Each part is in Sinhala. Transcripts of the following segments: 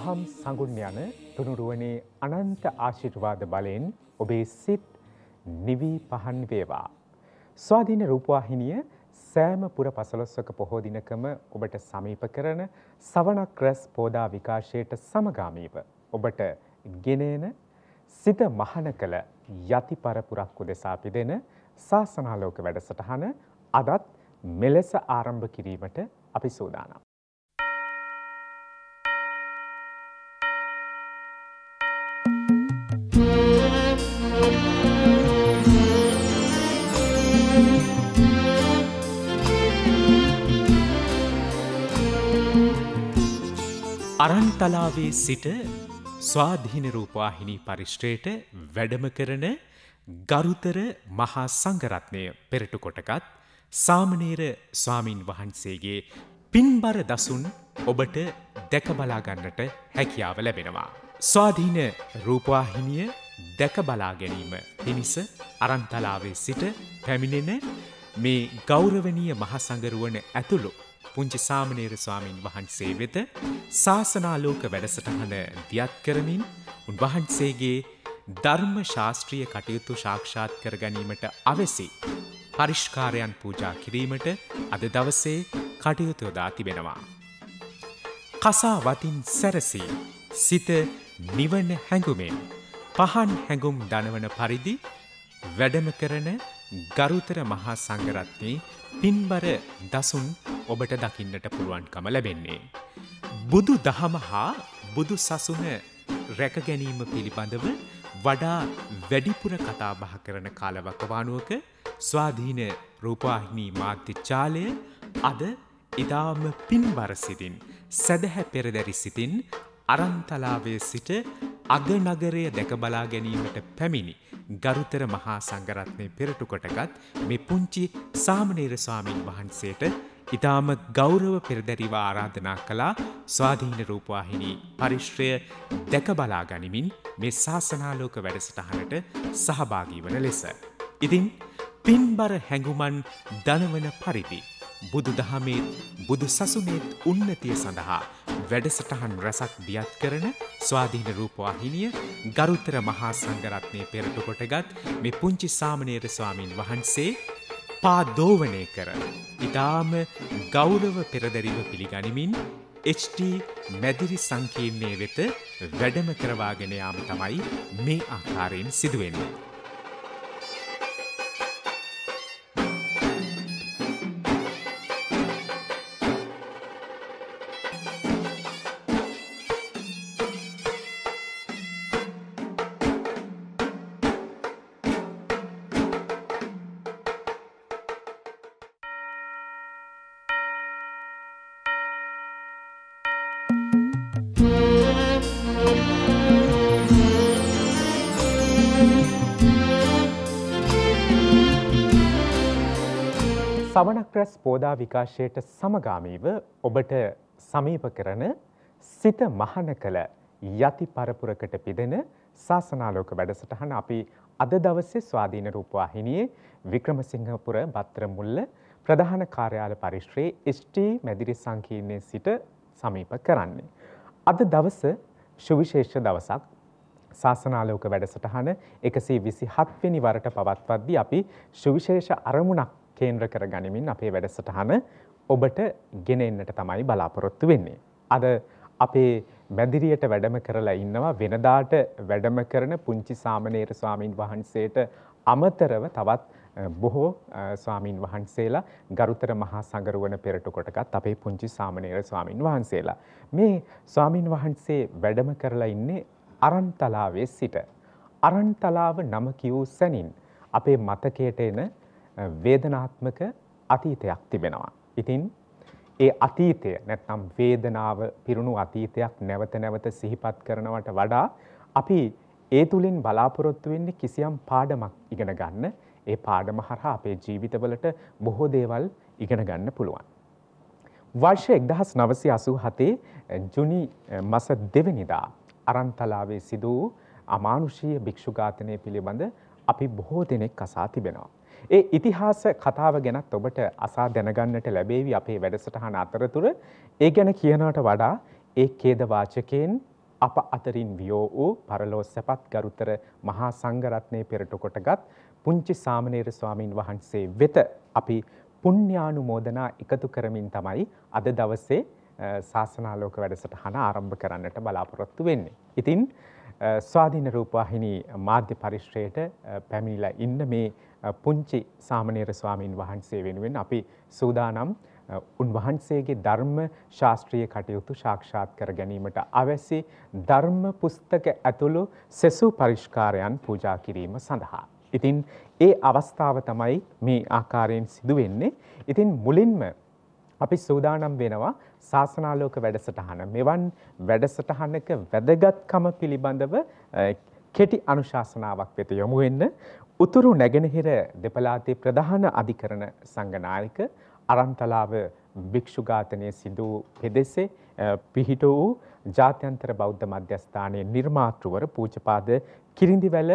අහම් සඟුන් යන තුනුරුවනේ අනන්ත ආශිර්වාද බලයෙන් ඔබේ සිත් නිවී පහන් වේවා. ස්වාධීන රූපවාහිනිය සෑම පුර පසළොස්වක පොහෝ දිනකම ඔබට සමීප කරන සවනක් රැස් පෝදා විකාශයට සමගාමීව ඔබට ගෙනේන සිත මහන කළ යති පරපුරක් උදෙසා පිදෙන ශාසනාලෝක වැඩසටහන අදත් මෙලෙස ආරම්භ කිරීමට අපි සූදානම්. අරන්තලාවේ සිට ස්වාධීන රූපවාහිනී පරිශ්‍රයට වැඩම කරන ගරුතර මහා සංඝරත්නය පෙරටු කොටකත් සාමණේර ස්වාමින් වහන්සේගේ පින්බර දසුන් ඔබට දැක බලා ගන්නට හැකියාව ලැබෙනවා. ස්වාධීන රූපවාහිනිය දැක බලා ගැනීම පිණිස අරන්තලාවේ සිට පැමිණෙන මේ ගෞරවනීය මහා සංගරුවන ඇතුළු පුංචි සාමණේර ස්වාමීන් වහන්සේ වෙත ශාසනාලෝක වැඩසටහන දියත් කරමින් උන්වහන්සේගේ ධර්ම ශාස්ත්‍රීය කටයුතු සාක්ෂාත් කර ගැනීමට අවැසි පරිෂ්කාරයන් පූජා කිරීමට අද දවසේ කටයුතු යොදා තිබෙනවා. කසා වතින් සැරසී සිත නිවන හැඟුමෙන් පහන් හැඟුම් දනවන පරිදි වැඩම කරන ගරුතර මහා සංගරත්නී පින්බර දසුන් ඔබට දකින්නට පුළුවන්කම ලැබෙන්නේ. බුදු දහම හා බුදු සසුන රැකගැනීම පිළිබඳව වඩා වැඩිපුර කතාබහ කරන කාලවකවානුවක ස්වාධීන රූපාහිනී මාධ්‍යචාලය අද ඉතාම පින්බර සිතින් සැදැහැ පෙරදැරි සිතින් අරන්තලාවේ සිට අගනගරය දැකබලා ගැනීමට පැමිණි ගරුතර මහා සංගරත්නය පෙරටු කොටගත් මේ පුංචි සාමනේර ස්වාමීන් වහන්සේට ඉතාම ගෞරව පෙරදැරිව ආරාධනා කළා ස්වාධීන රූපවාහිනී පරිශ්‍රය දැක බලා ගනිමින් මේ ශාසනාලෝක වැඩසටහනට සහභාගී වන ලෙස. ඉතින් පින්බර හැඟුමන් දනවන පරිදි. බුදු දහමේත් බුදු සසුනේත් උන්නතිය සඳහා වැඩසටහන් රැසක් දියත් කරන ස්වාධීන රූපවාහිනිය ගරුතර මහා සංඝරත්නය පෙරට කොටගත් මේ පුංචි සාමණේර ස්වාමින් වහන්සේ පාදෝවනය කර ඉතාම ගෞරව පෙරදරිව පිළිගනිමින් HT මැදිරි සංකීර්ණය වෙත වැඩම කරවාගෙන යාම තමයි මේ ආකාරයෙන් සිදුවෙන්නේ. පෝදා විකාශයට සමගාමීව ඔබට සමීප කරන සිත මහන කළ යති පරපුරකට පිදෙන ශාසනාලෝක වැඩසටහන අපි අද දවසේ ස්වාධීන රූපවාහිනියේ වික්‍රමසිංහපුර බත්‍රමුල්ල ප්‍රධාන කාර්යාල පරිශ්‍රයේ ST මැදිරි සංකීර්ණයේ සිට සමීප කරන්නේ. අද දවස සුවිශේෂ දවසක් ශාසනාලෝක වැඩසටහන 127 වෙනි වරට පවත්වද්දී අපි සුවිශේෂ අරමුණක් කේන්ද්‍ර කර ගනිමින් අපේ වැඩසටහන ඔබට ගෙන එන්නට තමයි බලාපොරොත්තු වෙන්නේ. අද අපේ මැදිරියට වැඩම කරලා ඉන්නවා වෙනදාට වැඩම කරන පුංචි සාමනේර ස්වාමීන් වහන්සේට අමතරව තවත් බොහෝ ස්වාමීන් වහන්සේලා ගරුතර මහා සංගරුවන පෙරට කොටකත් අපේ පුංචි සාමනේර ස්වාමීන් වහන්සේලා. මේ ස්වාමීන් වහන්සේ වැඩම කරලා ඉන්නේ අරන්තලාවේ සිට. අරන්තලාව නම කිවූ සැනින් අපේ මතකයට එන වේදනාත්මක අතීතයක් තිබෙනවා. ඉතින් ඒ අතීතය නැත්නම් වේදනාව පිරුණු අතීතයක් නැවත නැවත සිහිපත් කරනවට වඩා අපි ඒ තුලින් බලාපොරොත්තු වෙන්නේ කිසියම් පාඩමක් ඉගෙන ගන්න. ඒ පාඩම හරහා අපේ ජීවිතවලට බොහෝ දේවල් ඉගෙන ගන්න පුළුවන්. වර්ෂ 1987 ජුනි මාස 2 වෙනිදා අරන්තලාවේ සිදු වූ අමානුෂීය භික්ෂුඝාතනය පිළිබඳ අපි බොහෝ දෙනෙක් අසා තිබෙනවා. ඒ ඉතිහාස කතාව ගැනත් ඔබට අසා දැනගන්නට ලැබේවි අපේ වැඩසටහන අතරතුර ඒ ගැන කියනවට වඩා ඒ කේදවාචකයෙන් අප අතරින් වියෝ වූ පරලෝ සැපත් ගරුතර මහා සංගරත්නය පෙරටකොටගත් පුංචි සාමනේර ස්වාමීන් වහන්සේ වෙත අපි පුුණ්්‍යානුමෝදනා එකතු කරමින් තමයි අද දවස්සේ ශාසනාලෝක වැඩසටහන ආරම්භ කරන්නට බලාපොරොත්තු වෙන්නේ. ඉතින් ස්වාධීන රූපවාහිනී මාධ්‍ය පරිශ්‍රයට පැමිණිලා ඉන්න මේ පුංචි සාමනීර ස්වාමීන් වහන්සේ වෙනුවෙන් අපි සූදානම් උන්වහන්සේගේ ධර්ම ශාස්ත්‍රීය කටයුතු සාක්ෂාත් කර ගැනීමට අවැසි ධර්ම පුස්තක ඇතුළු සෙසු පරිෂ්කාරයන් පූජා කිරීම සඳහා. ඉතින් ඒ අවස්ථාව තමයි මේ ආකාරයෙන් සිදු වෙන්නේ. ඉතින් මුලින්ම අපි සූදානම් වෙනවා ශාසනාලෝක වැඩසටහන. මෙවන් වැඩසටහනක වැදගත්කම පිළිබඳව කෙටි අනුශාසනාවක් වෙත යොමු වෙන්න උතුරු නැගෙනහිර දෙපළාතේ ප්‍රධාන අධිකරණ සංගනායක අරන්තලාව භික්ෂුඝාතනය සිදු පෙදෙසේ පිහිට වූ ජාත්‍යන්තර බෞද්ධ මධ්‍යස්ථානයේ නිර්මාතෘවර පූජපාද කිරිඳිවැල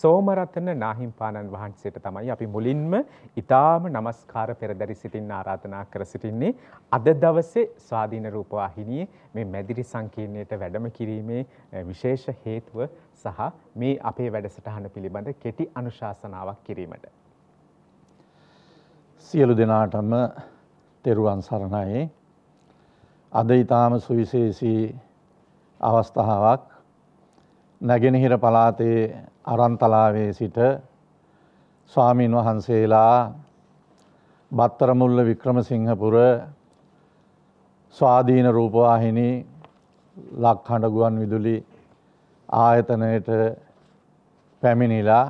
සෝමරතන නාහිම්පාණන් වහන්සේට තමයි අපි මුලින්ම ඊටාම নমස්කාර පෙරදරි සිටින්න ආරාධනා කර සිටින්නේ අද දවසේ ස්වාධීන රූපවාහිනියේ මේ මැදිරි සංකීර්ණයට වැඩම කිරීමේ විශේෂ හේතුව සහ මේ අපේ වැඩසටහන පිළිබඳ කෙටි අනුශාසනාවක් කිරීමට සියලු දෙනාටම තෙරුවන් සරණයි අද ඊටාම සුවිශේෂී අවස්ථාවක් නැගෙනහිර පලාතේ අරන්තලාවේ සිට ස්වාමීන් වහන්සේලා බත්තරමුල්ල වික්‍රමසිංහපුර ස්වාධීන රූපවාහිනි ලක්හඬ ගුවන් විදුලි ආයතනයට පැමිණිලා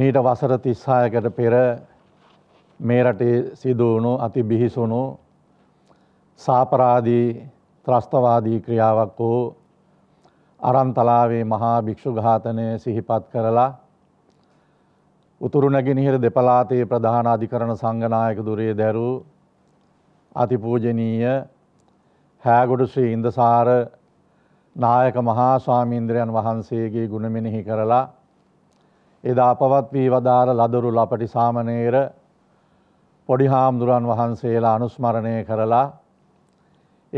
මීට වසර තිස්සායකට පෙර මේ රටේ සිදුවුණු අති බිහිසුණු සාපරාදී ත්‍රස්තවාදී ක්‍රියාවක් වූ අරන්තලාවේ මහා භික්‍ෂු ඝාතනය සිහිපත් කරලා උතුරුනැගිනිහිර දෙපලාතයේ ප්‍රධාන අධිකරණ සංගනායක දුරේ දැරූ අතිපූජනීය හෑගොඩු ශ්‍රී ඉන්දසාර නායක මහා ස්වාමීන්ද්‍රයන් වහන්සේගේ ගුණමිනිහි කරලා එදා අපවත් වී වදාළ ලදරු ලපටි සාමනේර පොඩි හාමුදුරන් වහන්සේලා අනුස්මරණය කරලා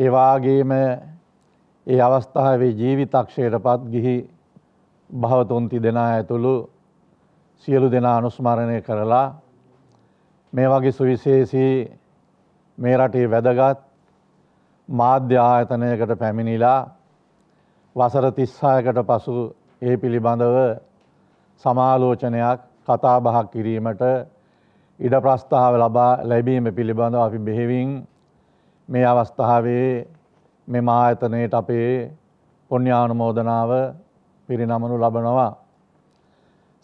ඒවාගේම ඒ අවස්ථාවේ ජීවිතක්ෂයට පත් ගිහි භවතුන්ති දෙනා ඇතුළු සියලු දෙනා අනුස්මරණය කරලා මේ වගේ සුවිශේෂී මේ රටේ වැදගත් මාධ්‍ය ආයතනයකට පැමිණිලා වසර තිස්සායකට පසු ඒ පිළිබඳව සමාලෝචනයක් කතාබහක් කිරීමට ඉඩ ප්‍රස්ථාව ලබා ලැබීම පිළිබඳව අපි බෙහෙවින් මේ අවස්ථාවේ මෙම ආයතනයට අපේ පුණ්‍යානුමෝදනාව පිරිනමනු ලබනවා.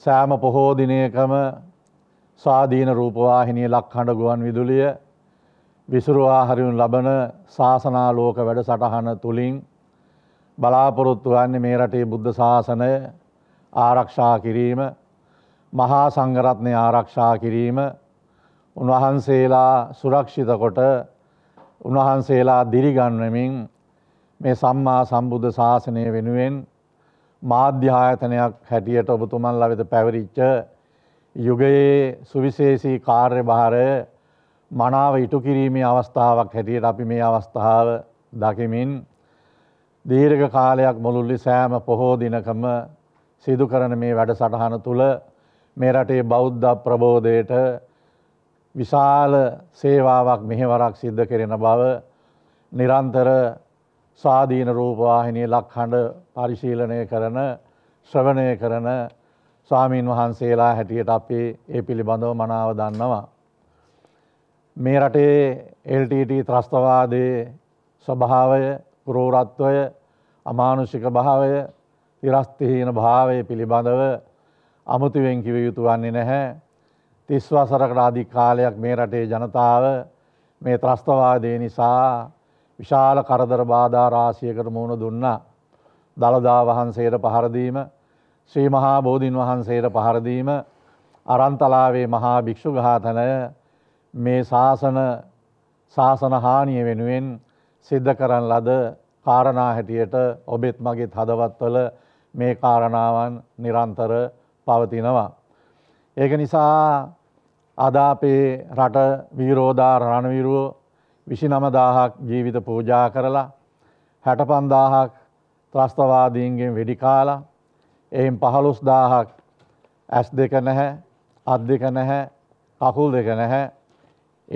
සෑම පොහෝ දිනයකම ස්වාධීන රූපවාහිනිය ලක්හඬ ගුවන් විදුලිය විසුරුවා හරිවුන් ලබන ශාසනාලෝක වැඩසටහන තුලින් බලාපොරොත්තු වන්නේ මේ රටේ බුද්ධ ශාසනය ආරක්ෂා කිරීම මහා සංඝරත්නය ආරක්ෂා කිරීම උන්වහන්සේලා සුරක්ෂිත කොට උන්වහන්සේලා දිරිගන්නමින් මේ සම්මා සම්බුද්ධ ශාසනය වෙනුවෙන් මාධ්‍යායතනයක් හැටියට ඔබතුමන් ලවෙත පැවරිච්ච යුගයේ සුවිශේෂී කාර්ය භාරය මනාව ඉටු කිරීමේ අවස්ථාවක් හැටියට අපි මේ අවස්ථාව දකිමින් දීර්ඝ කාලයක් මුළුල්ලි සෑම පොහෝ දිනකම සිදු කරන මේ වැඩසටහන තුළ මේ රටේ බෞද්ධ ප්‍රබෝධයට විශාල සේවාවක් මෙහෙවරක් සිද්ධ කෙරෙන බව නිරන්තර සාධීන රූපවාහිනය ලක්හඬ පරිශීලනය කරන ශ්‍රවණය කරන ස්වාමීන් වහන්සේලා හැටියට අපේ ඒ පිළිබඳව මනාව දන්නවා. මේ රටේ LTT ත්‍රස්තවාදයේ ස්වභාවය පුරෝරත්වය අමානුෂික භාවය තිරස්තිහීන භාවය පිළිබඳව අමුතුවෙන් කිව යුතු වන්නේ නැහැ තිස්වසරකට අධි කාලයක් මේ රටේ ජනතාව මේ ත්‍රස්තවාදය නිසා විශාල කරදර බාධා රාශියකට මුණ දුන්නා. දළදා වහන්සේට පහරදීම ශ්‍රී මහා බෝධීන් වහන්සේට පහරදීම අරන්තලාවේ මහා භික්‍ෂු ඝාතනය මේ ශාසන ශාසන හානිය වෙනුවෙන් සිද්ධ කරන ලද කාරණා හැටියට ඔබෙත් මගේ හදවත්වල මේ කාරණාවන් නිරන්තර පවතිනවා. ඒක නිසා අද අපේ රට වීරෝධා රණවිරුවෝ විසි නමදාහක් ජීවිත පූජා කරලා හැට පන්දාහක් ත්‍රස්තවාදීන්ගෙන් වෙඩිකාලා එයින් පහළුස් දාහක් ඇස් දෙක නැහැ අත් දෙක නැහැ කකුල් දෙක නැහැ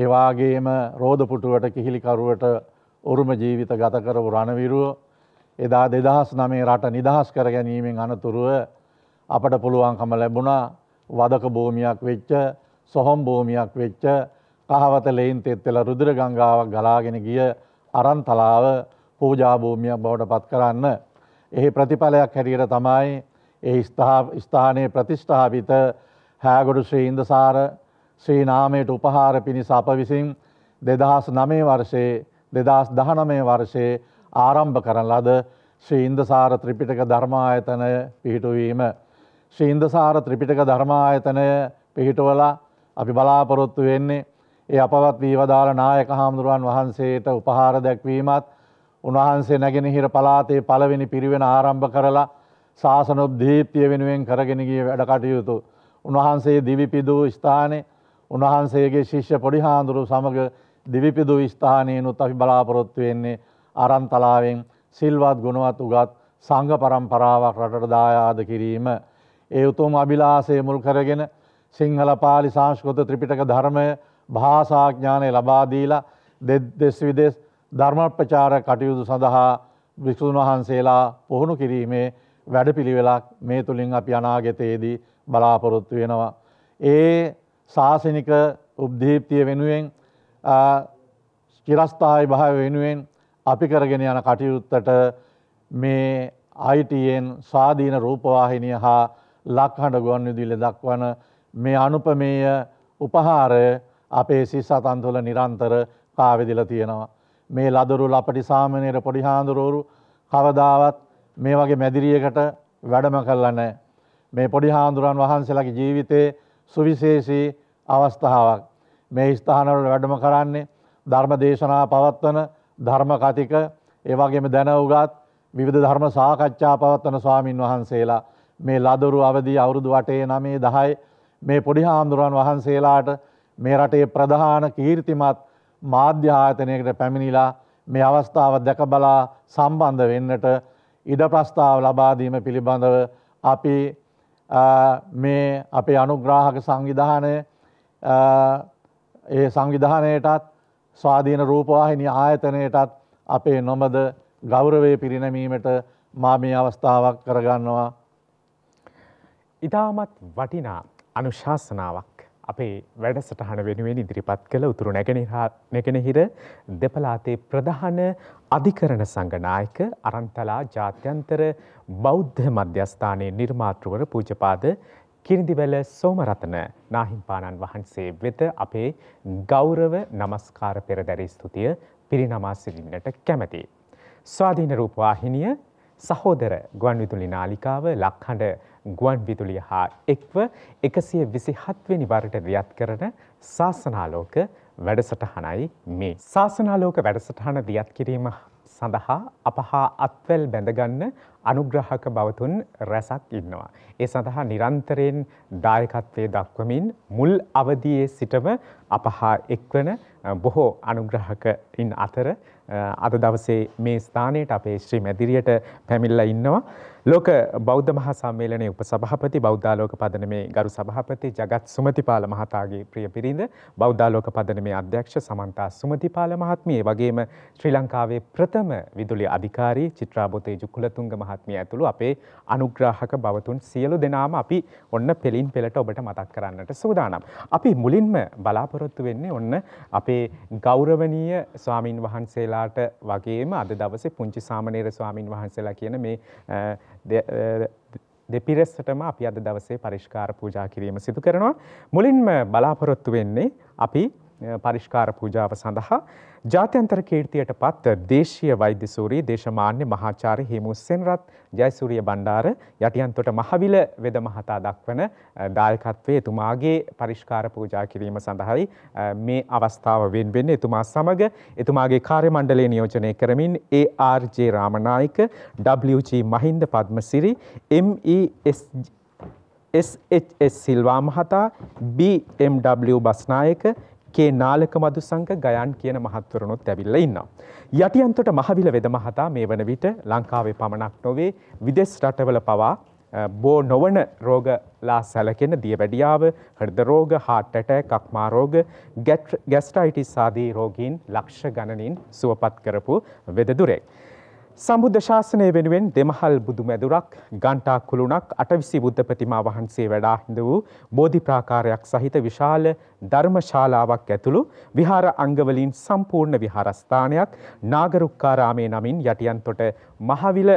ඒවාගේම රෝධපුටුවට කිහිලිකරුවට උරුම ජීවිත ගත කරපු රණවිරුව එදා දෙදහස් නමේ රට නිදහස් කර ගැනීමෙන් අනතුරුව අපට පුළුවන්කම ලැබුණා වදක භූමයක් වෙච්ච සොහොම් භූමියක් වෙච්ච කහවත ලෙයින් තෙත්වෙල රුදුර ගංගාවක් ගලාගෙන ගිය අරන්තලාව පූජාභූමියක් බවට පත් කරන්න. එහි ප්‍රතිඵලයක් හැටියට තමයි ඒ ස්ථානයේ ප්‍රතිෂ්ඨාපිත හෑගොඩු ශ්‍රීන්දසාර ශ්‍රීනාමයට උපහාර පිණිස අප විසින් දෙදහස් නමේ වර්ෂයේ දෙදස් දහනමය වර්ෂයේ ආරම්භ කරන ලද ශ්‍රීන්දසාර ත්‍රිපිටක ධර්මායතනය පිහිටුවීම. ශ්‍රීන්දසාර ත්‍රිපිටක ධර්මායතනය පිහිටුවලා අපි බලාපොරොත්තු වෙන්නේ ඒ අපවත් වීවදාළ නායක හාමුදුරුවන් වහන්සේට උපහාර දැක්වීමත් උන්වහන්සේ නැගෙනහිර පලාතේ පළවෙනි පිරිවෙන ආරම්භ කරලා ශාසනොබ්දීප්තිය වෙනුවෙන් කරගෙනගිය වැඩකටයුතු. උන්වහන්සේ දිවිපිදූ ස්ථානය උන්වහන්සේගේ ශිෂ්‍ය පොඩි හාමුදුරු සමඟ දිවිපිදූ ස්ථානයනුත් අපි බලාපොරොත්තු වෙන්නේ අරන්තලාවෙන් සිල්වත් ගුණවත් උගත් සංඝ පරම්පරාවක් රටට දායාද කිරීම. ඒ උතුම් අභිලාසය මුල් කරගෙන සිංහල පාලි සංස්කෘත ත්‍රිපිටක ධර්මය භාසාඥානය ලබාදීලා දෙස් විදෙස් ධර්මප්‍රචාර කටයුතු සඳහා භික්‍ෂූන් වහන්සේලා පුහුණු කිරීමේ වැඩපිළිවෙලක් මේ තුළින් අපි අනාගතයේදී බලාපොරොත්තු වෙනවා. ඒ ශාසනික උබ්දීප්තිය වෙනුවෙන් චිරස්ථායි භාව වෙනුවෙන් අපි කරගෙන යන කටයුත්තට මේ අයිටයෙන් ස්වාධීන රූපවාහිනය හා ලක්හඬ ගුවන් විදිල්ල දක්වන මේ අනුපමේය උපහාරය අපේ සිස් සතන්තුල නිරන්තර කාවිදිල තියෙනවා. මේ ලදරු ලපටි සාමනයට පොඩිහාන්දුරෝරු කවදාවත් මේ වගේ මැදිරියකට වැඩම කල්ලනෑ. මේ පොඩිහාන්දුරන් වහන්සේලගේ ජීවිතයේ සුවිශේෂී අවස්ථාවක්. මේ ස්ථානවල වැඩම කරන්නේ ධර්ම දේශනා පවත්වන ධර්මකතික ඒවගේම දැනවගත් විවිධ ධර්ම සාකච්ඡා පවත්වන ස්වාමීන් වහන්සේලා මේ ලදරු අවදී අවුරුදු වටේ නමේ දහයි මේ පොඩි හාමුදුරුවන් වහන්සේලාට මේ රටේ ප්‍රධාන කීර්තිමත් මාධ්‍ය ආයතනයකට පැමිණිලා මේ අවස්ථාව දැක බලා සම්බන්ධ වෙන්නට ඉඩ ප්‍රස්ථාව ලබාදීම පිළිබඳව අපි මේ අපේ අනුග්‍රාහක සංවිධානය ඒ සංවිධානයටත් ස්වාධීන රූපවාහිනි ආයතනයටත් අපේ නොමද ගෞරවය පිරිනැමීමට මා මේ අවස්ථාවක් කරගන්නවා. ඉතාමත් වටිනා අනුශාසනාවක් අපේ වැඩසටහන වෙනුවෙන් ඉදිරිපත් කළ උතුරු නැගෙනහිර දෙපලාතේ ප්‍රධාන අධිකරණ සංගනායක අරන්තලා ජාත්‍යන්තර බෞද්ධ මධ්‍යස්ථානයේ නිර්මාතෘවර පූජපාද කිරිදිවැල සෝමරතන නාහිම්පාණන් වහන්සේ වෙත අපේ ගෞරව නමස්කාර පෙරදැරි ස්තුතිය පිරිනමා සිරිමිනට කැමැති. ස්වාධීන රූපවාහිනිය සහෝදර ගුවන් විදුලි නාලිකාව ලක්හඬ ගුවන් විදුලිය හා එක්ව එකසිය විසි හත්වනි වරට දියත් කරන ශාසනාලෝක වැඩසටහනයි මේ. ශාසනාලෝක වැඩසටහන දියත් කිරීම සඳහා අප හා අත්වැල් බැඳගන්න අනුග්‍රහක බවතුන් රැසක් ඉන්නවා. ඒ සඳහා නිරන්තරයෙන් දායකත්වය දක්වමින් මුල් අවදියේ සිටම අප හා එක්වන බොහෝ අනුග්‍රහකයින් අතර අද දවසේ මේ ස්ථානයට අපේ ශ්‍රී මැදිරියට පැමිණිලා ඉන්නවා. ලෝක බෞද්ධ මහා සම්මේලනයේ උපසභාපති බෞද්ධාලෝක පදනමේ ගරු සභාපති ජගත් සුමතිපාල මහතාගේ ප්‍රිය බිරිඳ බෞද්ධාලෝක පදනමේ අධ්‍යක්ෂ සමන්තා සුමතිපාල මහත්මිය වගේම ශ්‍රී ලංකාවේ ප්‍රථම විදුලි අධිකාරී චිත්‍රා බොතේජු කුලතුංග මහත්මිය ඇතුළු අපේ අනුග්‍රාහක බවතුන් සියලු දෙනාම අපි ඔන්න පෙලින් පෙළට ඔබට මතක් කරන්නට සූදානම්. අපි මුලින්ම බලාපොරොත්තු වෙන්නේ ඔන්න අපේ අපේ ගෞරවනීය ස්වාමින් වහන්සේලාට වගේම අද දවසේ පුංචි සාමණේර ස්වාමින් වහන්සේලා කියන මේ දෙපිරසටම අපි අද දවසේ පරිස්කාර පූජා කිරීම සිදු කරනවා. මුලින්ම බලාපොරොත්තු වෙන්නේ අපි පරිෂ්කාර පූජාව සඳහා ජාත්‍යන්තර කීර්තියට පත් දේශීය වෛද්‍යසූරී දේශමාන්‍ය මහාචාර්ය හිමුස්සෙන්රත් ජයසූරිය බණ්ඩාර යටියන්තොට මහවිල වෙද මහතා දක්වන දායකත්වයේ එතුමාගේ පරිෂ්කාර පූජා කිරීම සඳහායි මේ අවස්ථාව වෙන්වෙන්න එතුමා සමග එතුමාගේ කාර්ය මණ්ඩලය නියෝජනය කරමින් ARJ Ramanayake WG Mahinda Padmasiri MES SHS Silva මහතා BMW බස්නායක කේ නාලක මදුසංක ගයන් කියන මහත්වරුණොත් ඇවිල්ලා ඉන්නවා. යටියන්තොට මහවිල වෙද මහතා මේ වන විට ලංකාවේ පමණක් නොවේ විදෙස් රටවල පවා බෝ නොවන රෝගලා සැලකෙන දියවැඩියාව හෘද රෝග හાર્ට් ඇටැක් අක්මා රෝග ගැස්ට්‍රයිටිස් ආදී රෝගීන් ලක්ෂ ගණනින් සුවපත් කරපු වෙදදුරෙක්. සම්බුද්ධ ශාසනය වෙනුවෙන් දෙමහල් බුදු මැදුරක් ගන්ටා කුළුණක් අටවිසි බුද්ධ ප්‍රතිමා වහන්සේ වැඩා හිඳ වූ බෝධි ප්‍රාකාරයක් සහිත විශාල ධර්ම ශාලාවක් ඇතුළු විහාර අංගවලින් සම්පූර්ණ විහාරස්ථානයක් නාගරුක්කාරාමේ නමින් යටියන්තොට මහවිල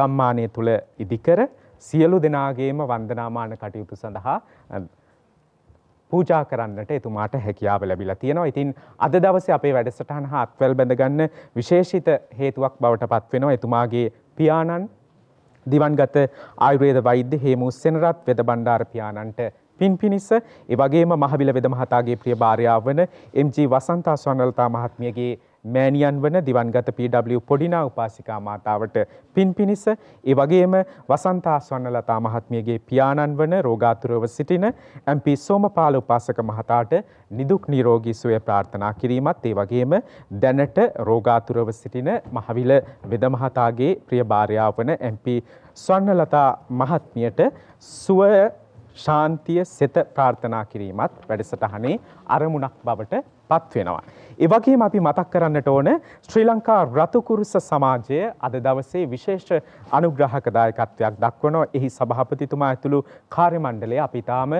ගම්මානය තුළ ඉදිකර සියලු දෙනාගේම වන්දනාමාන කටයුතු සඳහා පූජා කරන්නට එතුමාට හැකියාව ලැබිලා තියෙනවා. ඉතින් අද දවසේ අපේ වැඩසටහන හා අත්වැල් බැඳගන්න විශේෂිත හේතුවක් බවට පත්වෙනවා. එතුමාගේ පියාණන් දිවන්ගත ආයුර්වේද වෛද්‍ය හේමු සෙනරත් වෙද බණ්ඩාර පියාණන්ට පින් පිණිස ඒ වගේම මහවිල වෙද මහතාගේ ප්‍රිය භාර්යාව වන එම්.ජී. වසන්තා ස්වර්ණලතා මහත්මියගේ මෑනියන් වන දිවන්ගත පW පොඩිනා උපාසිකා මාතාවට පින් පිණිස ඒ වගේම වසන්තාස්වන්නලතා මහත්මියගේ පියාණන් වන රෝගාතුරව සිටින MP සෝමපාල උපාසක මහතාට නිදුක් නිරෝගී සුවය ප්‍රාර්ථනා කිරීමත් ඒ වගේම දැනට රෝගාතුරව සිටින මහවිල වෙද මහතාගේ ප්‍රිය භාර්යාව වන MP ස්වන්නලතා මහත්මියට සුවය ශාන්තිය සෙත ප්‍රාර්ථනා කිරීමත් වැඩසටහනේ අරමුණක් බවට පත්වෙනවා. එවගේම අපි මතක් කරන්නට ඕන ශ්‍රී ලංකා රතුකුරුස සමාජය අද දවසේ විශේෂ අනුග්‍රහක දායකත්වයක් දක්වනවා. එහි සභාපතිතුමා ඇතුළු කාර්ය මණ්ඩලය අපි තාම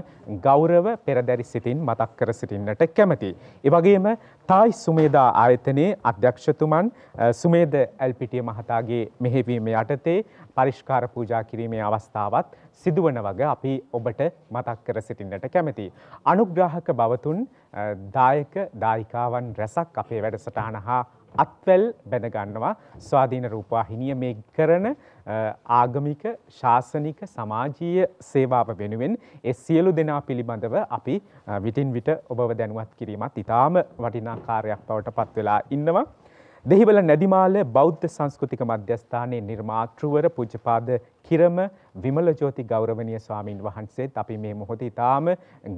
ගෞරව පෙරදැරි සිටින් මතක් කර සිටින්නට කැමැතියි. ඒ වගේම තායි සුමේදා ආයතනයේ අධ්‍යක්ෂතුමන් සුමේද ඇල්පිටිය මහතාගේ මෙහෙවීම යටතේ පරිෂ්කාර පූජා කිරීමේ අවස්ථාවත් සිදුවන වග අපි ඔබට මතක් කර සිටින්නට කැමැති. අනුග්‍රාහක බවතුන් දායක දායිකාවන් රැ රැසක් අපේ වැඩසටහන හා අත්වැල් බැඳගන්නවා ස්වාධීන රූපවාහිනිය මේ කරන ආගමික ශාසනික සමාජීය සේවාව වෙනුවෙන් ඒ සියලු දෙනා පිළිබඳව අපි විටින් විට ඔබව දැනුවත් කිරීමත් ඉතාම වටිනා කාර්යයක් බවට පත් වෙලා ඉන්නවා. දෙහිවල නැදිමාල බෞද්ධ සංස්කෘතික මධ්‍යස්ථානයේ නිර්මාතෘවර පූජ්‍යපාද කිරම විමල ජෝති ගෞරවනීය ස්වාමින් වහන්සේත් අපි මේ මොහොතේ ඊටාම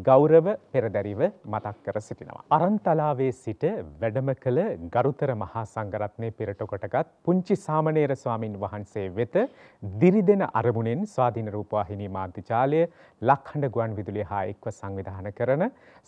ගෞරව පෙරදරිව මතක් කර සිටිනවා. අරන්තලාවේ සිට වැඩම කළ ගරුතර මහා සංඝරත්නයේ පෙරට කොටගත් පුංචි සාමණේර ස්වාමින් වහන්සේ වෙත දිරිදෙන අරමුණෙන් ස්වාධීන රූපවාහිනී මාධ්‍යජාලය ලක්හඬ ගුවන් විදුලිය හා එක්ව සංවිධානය කරන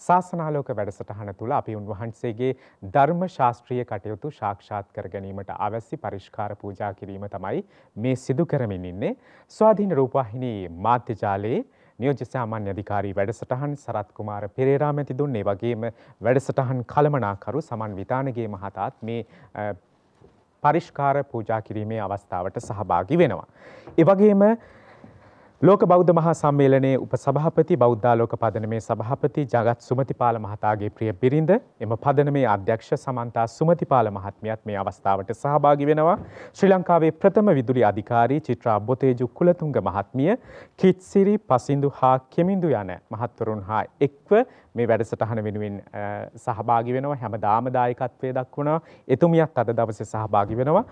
ශාසනාලෝක වැඩසටහන තුළ අපි උන්වහන්සේගේ ධර්ම ශාස්ත්‍රීය කටයුතු සාක්ෂාත් කර ගැනීමට අවශ්‍ය පරිස්කාර පූජා කිරීම තමයි මේ සිදු කරමින් ඉන්නේ. ස්වාධීන රූපවාහිනී මාධ්‍ය ජාලයේ නියෝජ්‍ය සාමාන්‍ය අධිකාරී වැඩසටහන් සරත් කුමාර පෙරේරා මැති දුන්නේ වගේම වැඩසටහන් කළමනාකරු සමන් විතානගේ මහතාත් මේ පරිෂ්කාර පූජා කිරීමේ අවස්ථාවට සහභාගි වෙනවා. ඒ වගේම ලෝක බෞද්ධ මහා සම්මේලනයේ උපසභාපති බෞද්ධාලෝක පදනමේ සභාපති ජගත් සුමතිපාල මහතාගේ ප්‍රිය බිරිඳ එම පදනමේ අධ්‍යක්ෂ සමන්තා සුමතිපාල මහත්මියත් මේ අවස්ථාවට සහභාගී වෙනවා ශ්‍රී ලංකාවේ ප්‍රථම විදුලි අධිකාරී චිත්‍රා බොතේජු කුලතුංග මහත්මිය කිත්සිරි පසින්දු හා කෙමින්දු යන මහත්වරුන් හා එක්ව මේ වැඩසටහන වෙනුවෙන් සහභාගි වෙනවා හැම දාමදායකත්වය දක්වුණා එතුමියත් අද දවසේ සහභාගි වෙනවා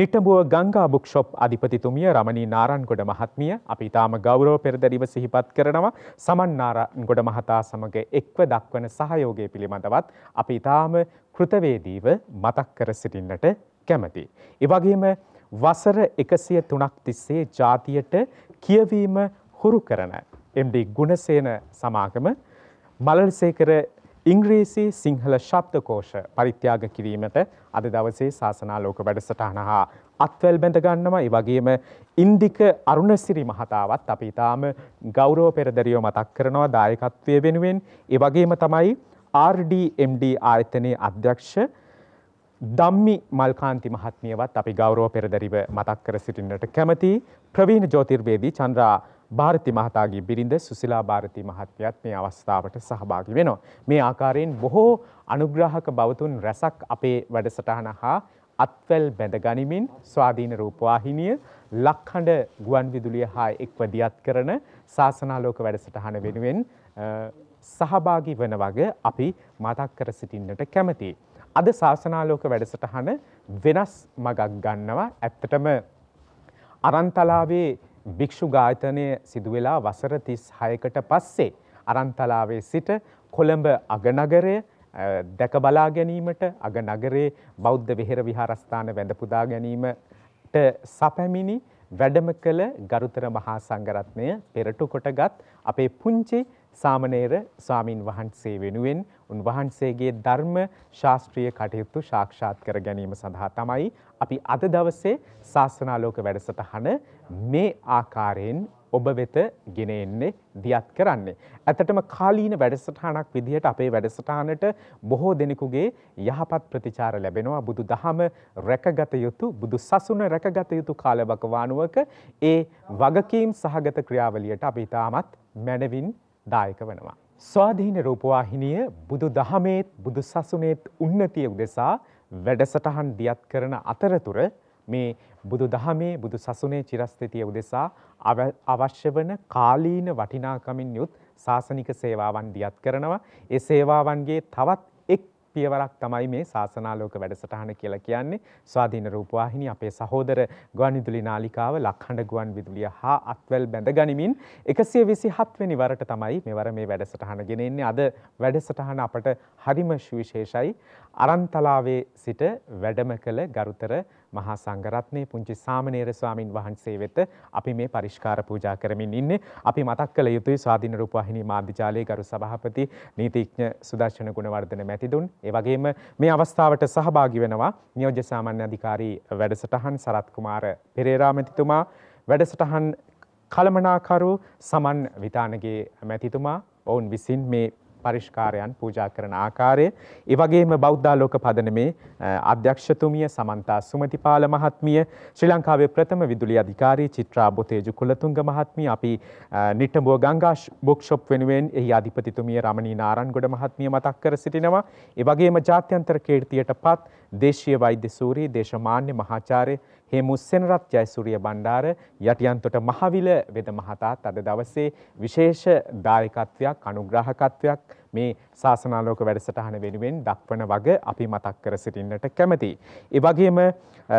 නිටඹුව ගංගා බුක්ෂොප් අධිපතිතුමිය රමණී නාරන්ගොඩ මහත්මිය අපි ඉතාම ගෞරව පෙරදරිව සිහිපත් කරනවා සමන් නාරන්ගොඩ මහතා සමග එක්ව දක්වන සහයෝගය පිළිබඳවත් අපි ඉතාම කෘතවේදීව මතක් කර සිටින්නට කැමති. එවගේම වසර එකසිය තුනක් තිස්සේ ජාතියට කියවීම හුරු කරන MD ගුණසේන සමාගම මලරසේකර ඉංග්‍රීසි සිංහල ශබ්දකෝෂ පරිත්‍යාග කිරීමට අද දවසේ ශාසනාලෝක වැඩසටහන හා අත්වැල් බැඳගන්නම වගේම ඉන්දික අරුණසිරි මහතාවත් අපි ඉතාම ගෞරව පෙරදරියෝ මතක් කරනවා දායකත්වය වෙනුවෙන් ඒ වගේම තමයි RDMD ආයතනයේ අධ්‍යක්ෂ දම්මි මල්කාන්ති මහත්මියවත් අපි ගෞරව පෙරදරිව මතක් කර සිටින්නට කැමති ප්‍රවීණ ජෝතිර්වේදී චන්ද්‍රා භාරති මහතාගේ බිරිඳ සුසිලා භාරති මහත්මියත් මේ අවස්ථාවට සහභාගි වෙනවා. මේ ආකාරයෙන් බොහෝ අනුග්‍රාහක බවතුන් රැසක් අපේ වැඩසටහන හා අත්වැල් බැඳ ගනිමින් ස්වාධීන රූපවාහිනිය ලක්හඬ ගුවන් විදුලිය හා එක්ව දියත් කරන ශාසනාලෝක වැඩසටහන වෙනුවෙන් සහභාගි වන වග අපි මතක් කර සිටින්නට කැමති. අද ශාසනාලෝක වැඩසටහන වෙනස් මගක් ගන්නවා ඇත්තටම අරන්තලාවේ භික්‍ෂු ඝාතනය සිදුවෙලා වසර තිස් හයකට පස්සේ අරන්තලාවේ සිට කොළඹ අගනගරය දැක බලා ගැනීමට අගනගරේ බෞද්ධ වෙහෙර විහාරස්ථාන වැඳපුදා ගැනීමට සපැමිණි වැඩම කළ ගරුතර මහා සංඝරත්නය පෙරටු කොටගත් අපේ පුංචි සාමණේර ස්වාමින් වහන්සේ වෙනුවෙන් උන්වහන්සේගේ ධර්ම ශාස්ත්‍රීය කටයුතු සාක්ෂාත් කර ගැනීම සඳහා තමයි අපි අද දවසේ ශාස්ත්‍රනාලෝක වැඩසටහන මේ ආකාරයෙන් ඔබ වෙත ගෙන එන්නේ දියත් කරන්නේ. ඇතටම කාලීන වැඩසටහනක් විදිහට අපේ වැඩසටහනට බොහෝ දෙනෙකුගේ යහපත් ප්‍රතිචාර ලැබෙනවා. බුදු දහම රැකගත යුතු බුදු සසුන රැකගත යුතු කාලවකවානුවක ඒ වගකීම් සහගත ක්‍රියාවලියට අපි ඉතාමත් මැනවින් දායක වෙනවා. ස්වාධීන රූපවාහිනිය බුදු දහමේත් බුදු සසුනේත් උන්නතිය උදෙසා වැඩසටහන් දියත් කරන අතරතුර මේ බුදු දහමේ බුදු සසුනේ චිරස්ථිතිය උදෙසා අවශ්‍ය වන කාලීන වටිනාකමින් යුත් ශාසනික සේවාවන් දියත් කරනවා. ඒ සේවාවන්ගේ තවත් පියවරක් තමයි මේ ශාසනාලෝක වැඩසටහන කියලා කියන්නේ ස්වාධීන රූපවාහිනී අපේ සහෝදර ගුවන් විදුලි නාලිකාව ලක්හඬ ගුවන් විදුලිය හා අත්වැල් බැඳ ගනිමින් 127 වෙනි වරට තමයි මෙවර මේ වැඩසටහන ගෙන එන්නේ අද වැඩසටහන අපට හරිම සුවිශේෂයි අරන්තලාවේ සිට වැඩම කළ ගරුතර මහා සංඝරත්නයේ පුංචි සාමණේර ස්වාමින් වහන්සේ වෙත අපි මේ පරිස්කාර පූජා කරමින් ඉන්නේ. අපි මතක් කළ යුතුයි ස්වාධීන රූපවාහිනී මාධ්‍යාලයේ ගරු සභාපති නීතිඥ සුදර්ශන ගුණවර්ධන මැතිදුන්. ඒ වගේම මේ අවස්ථාවට සහභාගී වෙනවා නියෝජ්‍ය සාමාන්‍ය අධිකාරී වැඩසටහන් සරත් කුමාර පෙරේරා මැතිතුමා, වැඩසටහන් කළමනාකරු සමන් විතානගේ මැතිතුමා ඔවුන් විසින් මේ පරිෂ්කාරයන් පූජා කරන ආකාරය. එවගේම බෞද්ධාලෝක පදනමේ අධ්‍යක්ෂතුමිය සමන්තා සුමතිපාල මහත්මිය ශ්‍රී ලංකාවේ ප්‍රථම විදුලි අධිකාරී චිත්‍රා බොතේජු කුලතුංග මහත්මිය අපි නිට්ටඹුව ගංගා බොක්ෂොප් වෙනුවෙන් එහි අධිපතිතුමිය රමණී නාරන්ගොඩ මහත්මිය මතක් කර සිටිනවා. එවගේම ජාත්‍යන්තර කීර්තියට පත් දේශීය වෛද්‍ය සූරී දේශමාන්‍ය මහාචාර්ය හේමුස්සෙනරත් ජයසූරිය බණ්ඩාර යටියන්තොට මහවිල වෙද මහතාත් අද දවසේ විශේෂ දායකත්වයක් අනුග්‍රාහකත්වයක් මේ ශාසනාලෝක වැඩසටහන වෙනුවෙන් දක්වන වග අපි මතක් කර සිටින්නට කැමති. එවගේම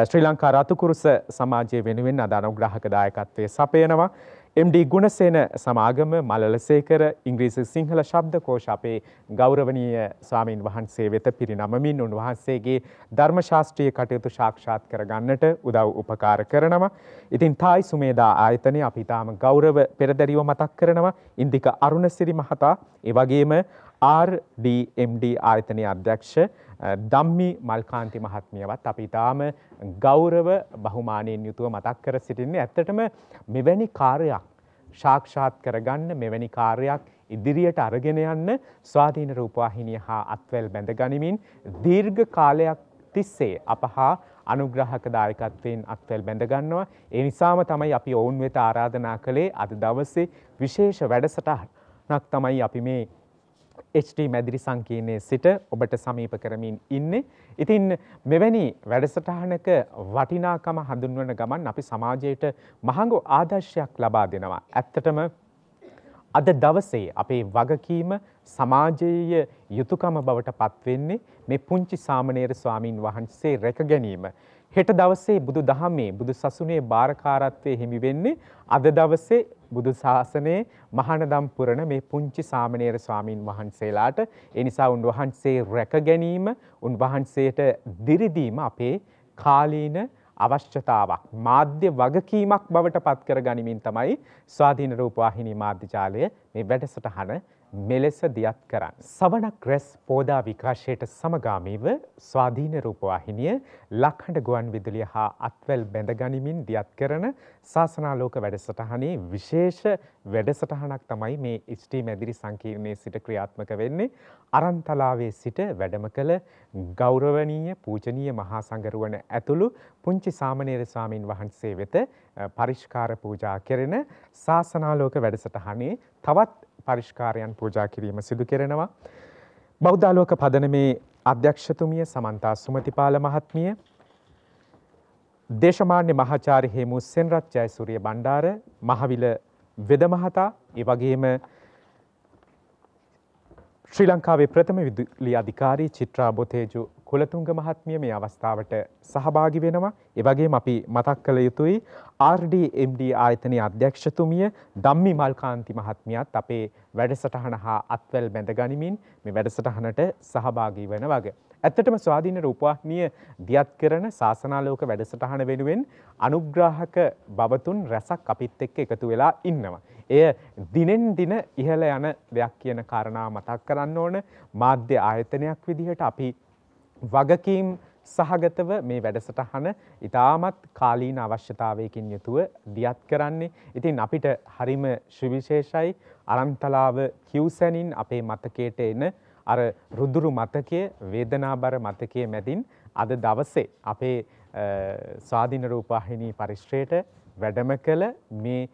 ශ්‍රී ලංකා රතුකුරුස සමාජය වෙනුවෙන් අදානුග්‍රහක දායකත්වය සපයනවා. MD ගුණසේන සමාගම මලලසේකර ඉංග්‍රීසි සිංහල ශබ්ද කෝෂ අපේ ගෞරවනීය ස්වාමීන් වහන්සේ වෙත පිරිනමමින් උන්වහන්සේගේ ධර්මශාස්ත්‍රීය කටයුතු සාක්ෂාත් කරගන්නට උදව් උපකාර කරනවා. ඉතින් තායි සුමේදා ආයතනය අපි ඉතාම ගෞරව පෙරදැරිව මතක් කරනවා ඉන්දික අරුණසිරි මහතා ඒ වගේම RDMD ආයතනය අධ්‍යක්ෂ දම්මි මල්කාන්ති මහත්මියවත් අපි ඉතාම ගෞරව බහුමානයෙන් යුතුව මතක් කර සිටින්නේ ඇත්තටම මෙවැනි කාර්යක් ශාක්ෂාත් කරගන්න මෙවැනි කාර්යක් ඉදිරියට අරගෙන යන්න ස්වාධීන රූපවාහිනිය හා අත්වැල් බැඳ ගනිමින් දීර්ඝ කාලයක් තිස්සේ අප හා අනුග්‍රහක දායකත්වයෙන් අත්වැල් බැඳගන්නවා. ඒ නිසාම තමයි අපි ඔවුන් වෙත ආරාධනා කළේ අද දවසේ විශේෂ වැඩසටහනක් තමයි අපි මේ HT මැදිරි සංකීර්ණයේ සිට ඔබට සමීප කරමින් ඉන්නේ. ඉතින් මෙවැනි වැඩසටහනක වටිනාකම හඳුන්වන ගමන් අපි සමාජයට මහඟු ආදර්ශයක් ලබා දෙනවා. ඇත්තටම අද දවසේ අපේ වගකීම සමාජයේ යුතුයකම බවට පත්වෙන්නේ මේ පුංචි සාමණේර ස්වාමින් වහන්සේ රැක ගැනීම. හෙට දවසේ බුදු දහමේ බුදු සසුනේ භාරකාරත්වය හිමි වෙන්නේ අද දවසේ බුදු ශාසනයේ මහනදම් පුරණ මේ පුංචි සාමණේර ස්වාමීන් වහන්සේලාට ඒ නිසා උන්වහන්සේ රැක ගැනීම උන්වහන්සේට දිරිදීම අපේ කාලීන අවශ්‍යතාවක් මාධ්‍ය වගකීමක් බවට පත් කර ගනිමින් තමයි ස්වාධීන රූපවාහිනී මාධ්‍ය ජාලය මේ වැඩසටහන මෙලෙස දියත් කරන්න. සවනක් රැස් පෝදා විකාශයට සමගාමීව ස්වාධීන රූපවාහිනිය ලක්හඬ ගුවන් විදුලිය හා අත්වැල් බැඳගනිමින් දියත් කරන ශාසනාලෝක වැඩසටහනේ විශේෂ වැඩසටහනක් තමයි මේ ස්ටී මැදිරි සංකීර්ණයේ සිට ක්‍රියාත්මක වෙන්නේ. අරන්තලාවේ සිට වැඩම කළ ගෞරවනීය පූජනීය මහා සංඝරුවන ඇතුළු පුංචි සාමණේර ස්වාමින් වහන්සේ වෙත පරිෂ්කාර පූජා කෙරෙන ශාසනාලෝක වැඩසටහනේ තවත් පරිෂ්කාරයන් පූජා කිරීම සිදු කෙරෙනවා. බෞද්ධාලෝක පදනමේ අධ්‍යක්ෂතුමිය සමන්තා සුමතිපාල මහත්මිය දේශමාන්‍ය මහාචාර්ය හේමු සෙන්රත් ජයසූරිය බණ්ඩාර මහවිල වෙද මහතා ඒ වගේම ශ්‍රී ලංකාවේ ප්‍රථම විදුලි අධිකාරී චිත්‍රා බොතේජු කොළතුංග මහත්මිය මේ අවස්ථාවට සහභාගි වෙනවා. ඒ වගේම අපි මතක් කළ යුතුයි RDMD ආයතනයේ අධ්‍යක්ෂතුමිය ධම්මි මල්කාන්ති මහත්මියත් අපේ වැඩසටහන හා අත්වැල් බැඳ ගනිමින් මේ වැඩසටහනට සහභාගී වෙන වගේ. ඇත්තටම ස්වාධීන රූපවාහිනිය දියත් කරන සාසනාලෝක වැඩසටහන වෙනුවෙන් අනුග්‍රාහක බවතුන් රැසක් අපිත් එක්ක එකතු වෙලා ඉන්නවා. එය දිනෙන් දින ඉහළ යන දෙයක් කියන කාරණා මතක් කරන්න ඕන මාධ්‍ය ආයතනයක් විදිහට අපි වගකීම් සහගතව මේ වැඩසටහන ඉතාමත් කාලීන අවශ්‍යතාවයකින් යුතුව දියත් කරන්නේ. ඉතින් අපිට හරිම ශ්‍රවිශේෂයි අරන්තලාව කිව්සැනින් අපේ මතකයට එන අර රුදුරු මතකය වේදනාබර මතකය මැදින් අද දවසේ අපේ ස්වාධින රූපාහිනී පරිශ්‍රයට වැඩම කළ මේ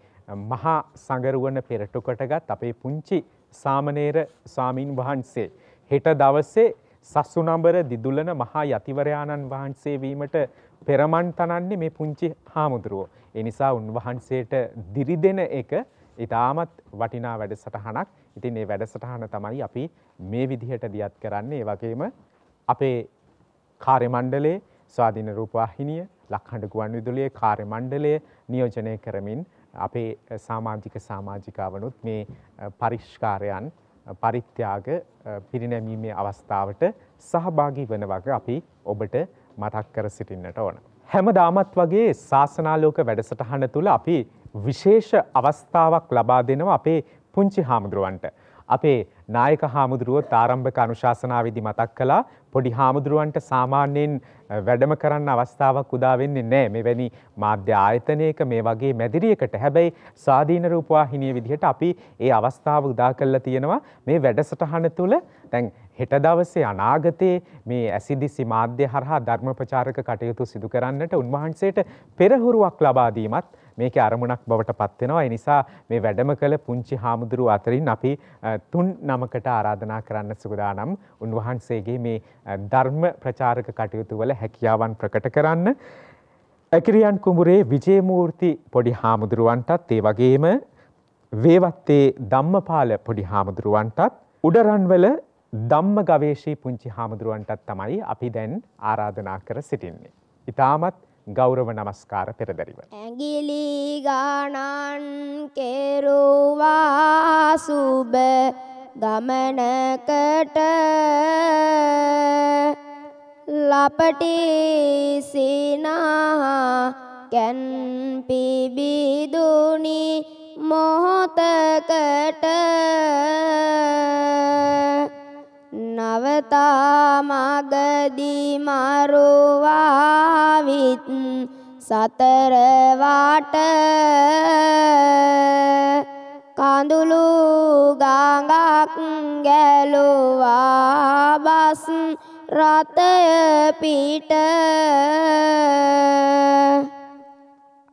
මහා සඟරුවන පෙරටුකටගත් අපේ පුංචි සාමනේර ස්වාමීන් වහන්සේ. හෙට දවසේ සස්සුනඹර දිදුලන මහා යතිවරයාණන් වහන්සේ වීමට පෙරමන් තනන්නේ මේ පුංචි හාමුදුරුවෝ. එනිසා උන්වහන්සේට දිරිදෙන එක ඉතාමත් වටිනා වැඩසටහනක් ඉතින් ඒ වැඩසටහන තමයි අපි මේ විදිහට දියත් කරන්නේ ඒ වගේම අපේ කාර්යමණ්ඩලේ ස්වාධීන රූපවාහිනිය ලක්හඬ ගුවන් විදුලියේ කාර්යමණ්ඩලය නියෝජනය කරමින් අපේ සාමාජික සමාජිකාවනුත් මේ පරිෂ්කාරයන් පරිත්‍යාග පිරිනැමීමේ අවස්ථාවට සහභාගී වන වග අපි ඔබට මතක් කර සිටින්නට ඕන. හැම දාමත් වගේ ශාසනාලෝක වැඩසටහන තුළ අපි විශේෂ අවස්ථාවක් ලබා දෙනවා අපේ පුංචි හාමුදුරුවන්ට. අපේ නායක හාමුදුරුවෝ තාරම්භක අනුශාසනාවේදී මතක් කළා පොඩි හාමුදුරුවන්ට සාමාන්‍යයෙන් වැඩම කරන්න අවස්ථාවක් උදා වෙන්නේ නැහැ මෙවැනි මාධ්‍ය ආයතනයක මේ වගේ මැදිරියකට හැබැයි සාදීන රූපවාහිනිය විදිහට අපි ඒ අවස්ථාව උදා කරලා තියෙනවා මේ වැඩසටහන තුළ දැන් හෙට දවසේ අනාගතයේ මේ ඇසිදිසි මාධ්‍ය හරහා ධර්ම ප්‍රචාරක කටයුතු සිදු කරන්නට උන්වහන්සේට පෙරහුරුවක් ලබා දීමත් මේක අරමුණක් බවට පත්වෙනවා එනිසා මේ වැඩම කළ පුංචි හාමුදුරු අතරින් අපි තුන් නමකට ආරාධනා කරන්න සුගදානම් උන්වහන්සේගේ මේ ධර්ම ප්‍රචාරක කටයුතු වල හැකියාවන් ප්‍රකට කරන්න. ඇකිරියන් කුඹුරේ විජේමූර්ති පොඩි හාමුදුරුවන්ටත් ඒ වගේම වේවත්තේ ධම්මපාල පොඩි හාමුදුරුවන්ටත් උඩරන්වල ධම්ම ගවේශී පුංචි හාමුදුරුවන්ටත් තමයි අපි දැන් ආරාධනා කර සිටින්නේ. ඉතාමත් ගෞරව නමස්කාර පෙරදැරිව. ඇගිලි ගානන් කෙරුවා සුබ ගමනකට ලපටි සිනහා කැන් පිබිදුනි මොහොතකට නවතා මගදී මරුවාවිත් සතර වාට කඳුළු ගඟක් ගැලුවා බස් රතය පිට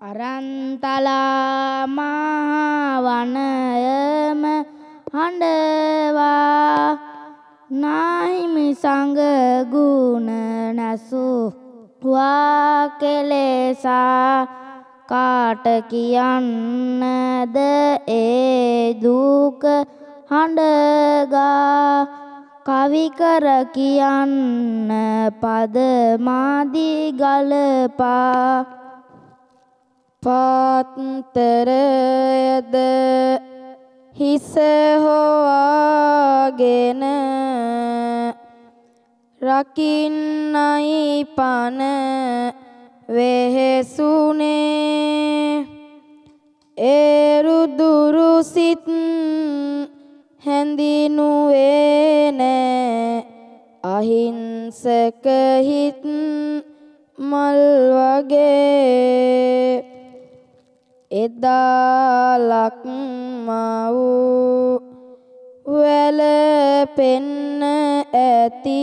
අරන්තලා මා වනයම හඬවා නයිමි සංග ගුණ නැසු වා කෙලෙසා කාට කියන්නද ඒ දුක හඬගා කවි කර කියන්න පද මාදි ගලපා පත්තරයද හිස හොවාගෙන රකින්නයි පන වෙහෙසුනේ ඒරු දුරු සිත් හැඳිනුවේ නෑ අහිංසක හිත් මල් වගේ එදා ලක්මා වූ වැල පෙන්න ඇති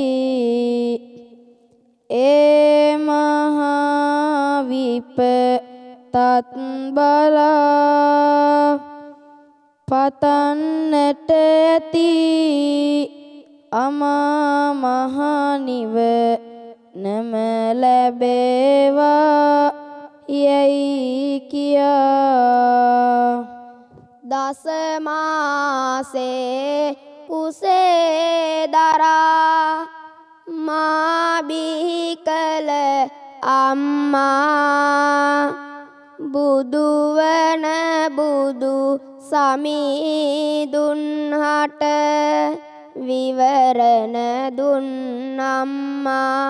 ඒ මහා විපතත් බලා පතන්නට ඇති අමා මහ නිවනම ලැබේවා යයි කියා දස මාසේ කුසේ දරා මා බිහි කළ අම්මා බුදුවන බුදු සමීදුන්හට විවරණ දුන්නම්මා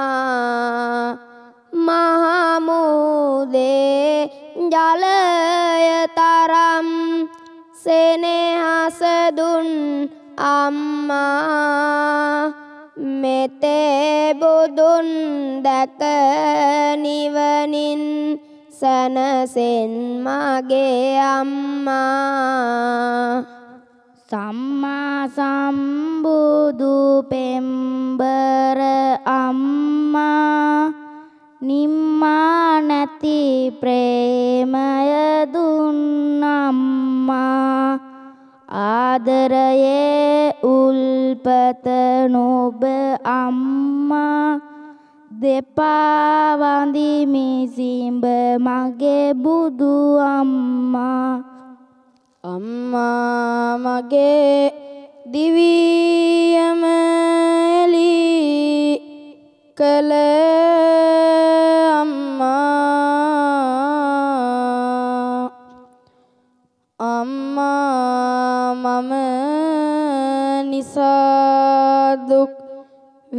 මහමුදේ ජලය තරම් සෙනෙහස දුන් අම්මා මෙතේ බුදුන් දැක නිවනින් සනසෙන් මගේ අම්මා සම්මා සම්බුදු පෙම්බර අම්මා නිම්මා නැති ප්‍රේමය දුන්නම්මා ආදරයේ උල්පත නොබ අම්මා දෙපා වඳිමි සිඹ මගේ බුදු අම්මා අම්මා මගේ දිවියම එලි කළ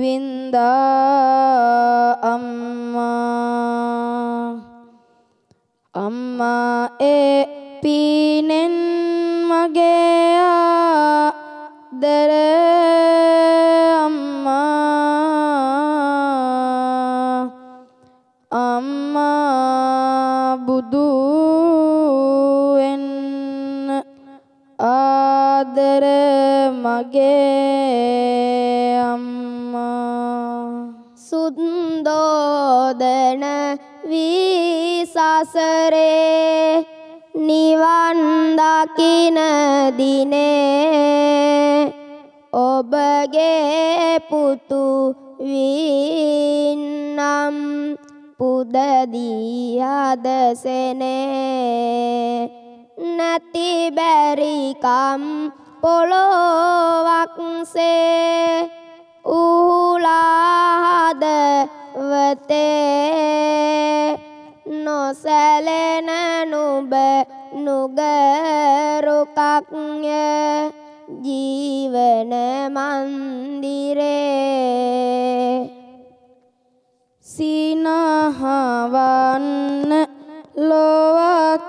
වින්දා අම්මා අම්මා ඒ පීනේ සසරේ නිවන් දකින දිනේ ඔබගේ පුතු වින්නම් පුදදී අදසනේ නැති බැරිකම් පොළොවක් සේ උහුලා හදවතේ නොසැලෙන නුඹ නුගරුකක්ය ජීවන මන්දිරේ සිනහවන්න ලොවක්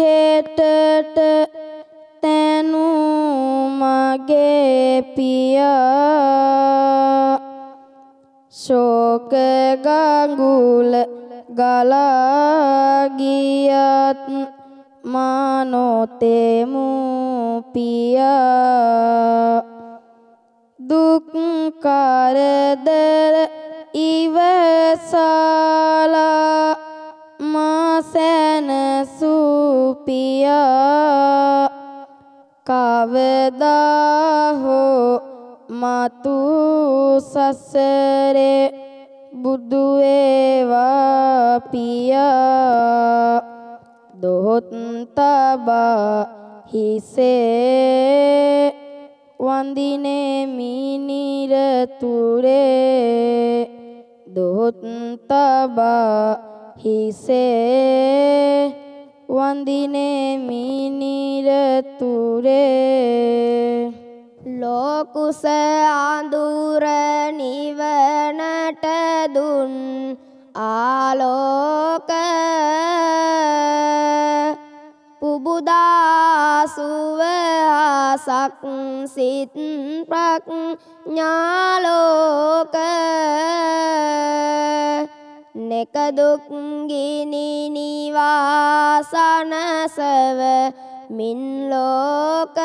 හෙටට තැනු මගේ පියා ශෝක ගඟුල ගලාගියත් මානොතෙමු පියා දුක් කරදර ඉවසලා මාසන සුපියා කවදා හෝ මතු සසරේ බුදු වේවා පියා දොහොත් තබා හිසේ වඳිනේ මිනිරතුරේ දොහොත් තබා හිසේ වඳිනේ මිනිරතුරේ ලෝකුස අඳුර නිවනට දුන් ආලෝක පුබුදාසුව ආසක් සිත් ප්‍රඥාලෝක නෙක දුක් ගිනි නිවාසනසව මින් ලෝක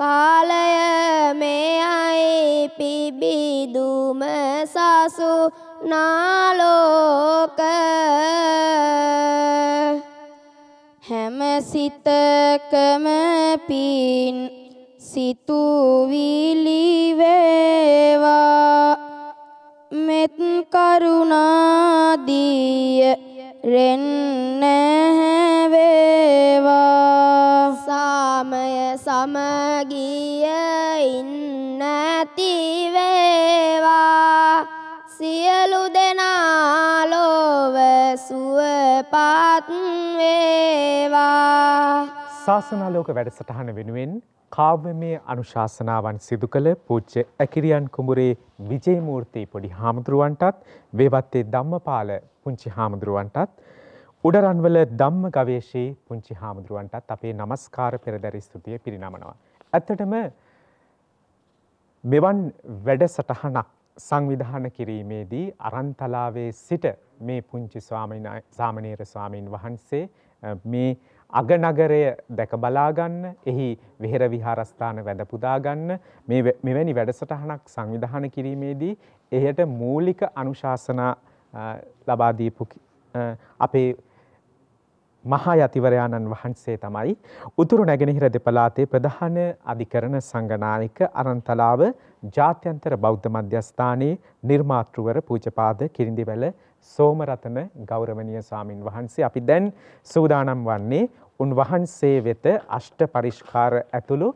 කාලය මෙයයි පිබිදුම සසු නාලෝක හැම සිතකම පින් සිතුවිලි වේවා මෙත් කරුණාදීය රෙන් පත් වේවා ශාසනාලෝක වැඩසටහන වෙනුවෙන් කාව්‍යමය අනුශාසනාවන් සිදු කළ පූච්ච ඇකිරියන් කුඹුරේ විජේමූර්ති පොඩි හාමුදුරුවන්ටත් වේවත්තේ ධම්මපාල පුංචි හාමුදුරුවන්ටත් උඩරන්වල ධම්ම ගවේශී පුංචි හාමුදුරුවන්ටත් අපේ নমස්කාර පෙරදරි ස්තුතිය පිරිනමනවා. ඇත්තටම මෙවන් වැඩසටහනක් සංවිධාන කිරීමේදී අරන්තලාවේ සිට මේ පුංචි සාමනීර ස්වාමීන් වහන්සේ මේ අගනගරය දැක බලාගන්න එහි විහෙර විහාරස්ථාන වැඳ පුදාගන්න මෙවැනි වැඩසටහනක් සංවිධාන කිරීමේදී එයට මූලික අනුශාසනා ලබාදීපු අපේ මහා යතිවරයාණන් වහන්සේ තමයි උතුරු නැගෙනහිර දෙපළාතේ ප්‍රධාන අධිකරණ සංගනායක අරන්තලාව ජාත්‍යන්තර බෞද්ධ මධ්‍යස්ථානයේ නිර්මාතෘවර පූජපාද කිරිඳිවැල සෝමරතන ගෞරවනීය ස්වාමින් වහන්සේ අපි දැන් සූදානම් වන්නේ උන්වහන්සේ වෙත අෂ්ට පරිෂ්කාර ඇතුළු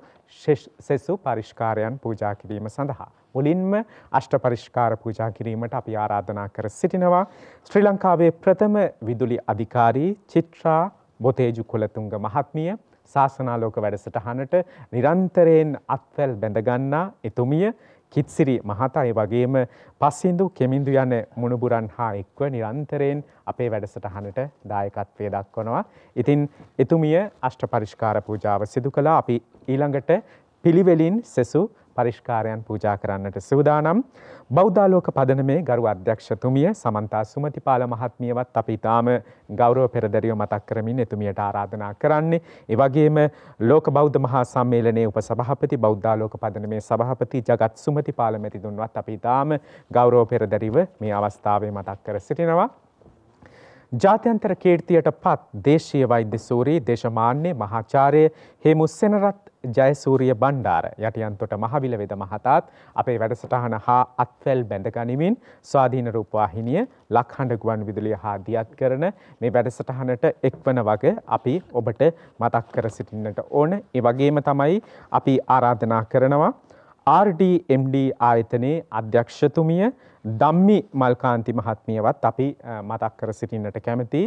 සෙසු පරිෂ්කාරයන් පූජා කිරීම සඳහා මුලින්ම අෂ්ට පරිෂ්කාර පූජා කිරීමට අපි ආරාධනා කර සිටිනවා. ශ්‍රී ලංකාවේ ප්‍රථම විදුලි අධිකාරී චිත්‍රා බොතේජු කොළතුංග මහත්මිය ශාසනාලෝක වැඩසටහනට නිරන්තරයෙන් අත්වැල් බැඳගන්නා එතුමිය කිත්සිරි මහතාය වගේම පස්සිදු කෙමින්දු යන මුණුබුරන් හා එක්ව නිරන්තරයෙන් අපේ වැඩසටහනට දායකත්වය දක්වනවා. ඉතින් එතුමිය අෂ්ට පරිෂ්කාර පූජාව සිදු කලා අපි ඊළඟට පිළිවෙලින් සෙසු පරිෂ්කාරයන් පූජා කරන්නට සූදානම් බෞද්ධාලෝක පදනමේ ගරු අධ්‍යක්ෂතුමිය සමන්තා සුමතිපාල මහත්මියවත් අපි ඉතාම ගෞරව පෙරදරිය මතක් කරමින් එතුමියට ආරාධනා කරන්නේ. එවගේම ලෝක බෞද්ධ මහා සම්මේලනයේ උපසභාපති බෞද්ධාලෝක පදනමේ සභාපති ජගත් සුමතිපාල මැතිතුන්වත් අපි ඉතාම ගෞරව පෙරදරිව මේ අවස්ථාවේ මතක් කර සිටිනවා. ජාත්‍යන්තර කීර්තියට පත් දේශීය වෛද්‍ය සූරී දේශමාන්‍ය මහාචාර්ය හේමු සෙනරත් ජයසූරිය බණ්ඩාර යටියන්තොට මහවිල වෙද මහතාත් අපේ වැඩසටහන හා අත්වැල් බැඳ ගනිමින් ස්වාධීන රූපවාහිනිය ලක්හඬ ගුවන් විදුලිය හා දියත් කරන මේ වැඩසටහනට එක්වන වග අපි ඔබට මතක් කර සිටින්නට ඕන ඒ වගේම තමයි අපි ආරාධනා කරනවා RDMD ආයතනයේ අධ්‍යක්ෂතුමිය ධම්මි මල්කාන්ති මහත්මියවත් අපි මතක් කර සිටින්නට කැමති.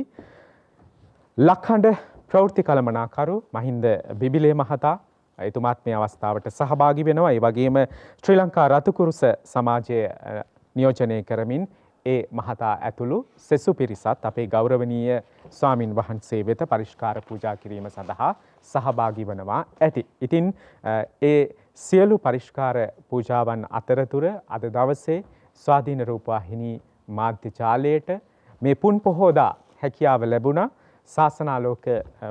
ලක්හඬ ප්‍රවෘත්ති කළමනාකරු මහින්ද බිබිලේ මහතා එතුමාත් මේ අවස්ථාවට සහභාගි වෙනවා. ඒ වගේම ශ්‍රී ලංකා රතුකුරුස සමාජය නියෝජනය කරමින් ඒ මහතා ඇතුළු සෙසු පිරිසත් අපේ ගෞරවනීය ස්වාමින් වහන්සේ වෙත පරිෂ්කාර පූජා කිරීම සඳහා සහභාගි වනවා ඇති. ඉතින් ඒ සියලු පරිෂ්කාර පූජාවන් අතරතුර අද දවසේ ස්වාධීන රූපවාහිනී මාධ්‍ය ජාලයට මේ පුන් පොහෝදා හැකියාව ලැබුණා ශාසනාලෝක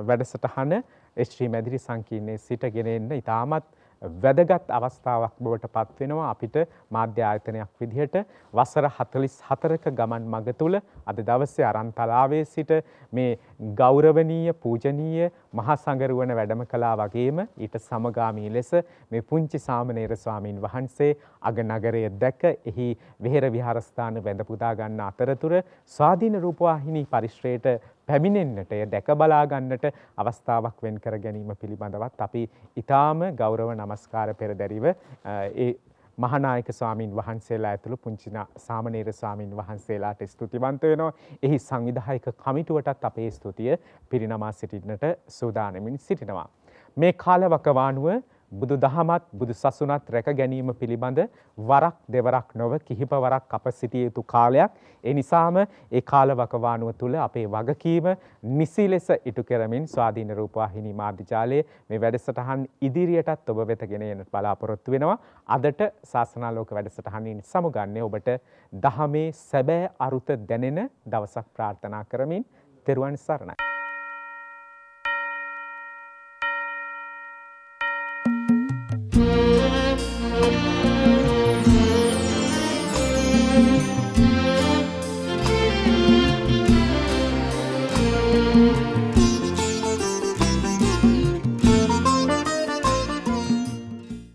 වැඩසටහන එස්ශ්‍රී මැදිරි සංකීර්ණයේ සිට ගෙන එන්න ඉතාමත් වැදගත් අවස්ථාවක් බවට පත්වෙනවා අපිට මාධ්‍ය ආයතනයක් විදිහට වසර හතලිස් හතරක ගමන් මග තුළ අද දවස්සේ අරන්තලාවේ සිට මේ ගෞරවනීය පූජනීය මහා සඟරුවන වැඩම කලා වගේම ඊට සමගාමී ලෙස මේ පුංචි සාමනේර ස්වාමීන් වහන්සේ අග නගරය දැක එහි වෙහෙර විහාරස්ථාන වැඳපුදා ගන්න අතරතුර ස්වාධීන රූපවාහිනී පරිශ්‍රයට පැමිණෙන්න්නට දැක බලාගන්නට අවස්ථාවක් වෙන් කර ගැනීම පිළිබඳවත් අපි ඉතාම ගෞරව නමස්කාර පෙරදැරිව ඒ මහනායක ස්වාමීන් වහන්සේලා ඇතුළු පුංචින සාමනීර ස්වාමීන් වහන්සේලාට ස්තුතිවන්ත වෙනවා. එහි සංවිධායක කමිටුවටත් අපේ ස්තුතිය පිරිනමා සිටින්නට සූදානමින් සිටිනවා. මේ කාලවකවානුව බුදු දහමත් බුදු සසුනත් රැක ගැනීම පිළිබඳ වරක් දෙවරක් නොව කිහිප වරක් අප සිටිය යුතු කාලයක්. ඒ නිසාම ඒ කාලවකවානුව තුළ අපේ වගකීම නිසි ලෙස ඉටු කරමින් ස්වාධීන රූපවාහිනී මාධ්‍යජාලයේ මේ වැඩසටහන් ඉදිරියටත් ඔබ වෙත ගෙන එන බලාපොරොත්තු වෙනවා. අදට ශාසනාලෝක වැඩසටහනින් සමුගන්නේ ඔබට දහමේ සැබෑ අරුත දැනෙන දවසක් ප්‍රාර්ථනා කරමින් තෙරුවන් සරණයි.